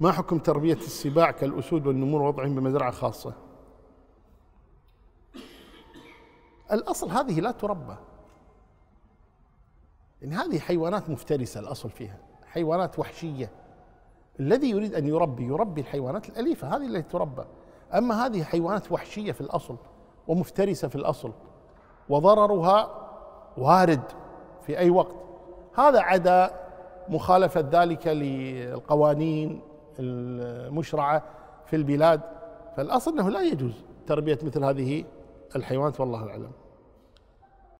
ما حكم تربية السباع كالأسود والنمور ووضعهم بمزرعة خاصة الأصل هذه لا تربى إن هذه حيوانات مفترسة الأصل فيها حيوانات وحشية الذي يريد أن يربي يربي الحيوانات الأليفة هذه التي تربى أما هذه حيوانات وحشية في الأصل ومفترسة في الأصل وضررها وارد في أي وقت هذا عدا مخالفة ذلك للقوانين المشرعة في البلاد فالأصل أنه لا يجوز تربية مثل هذه الحيوانات والله أعلم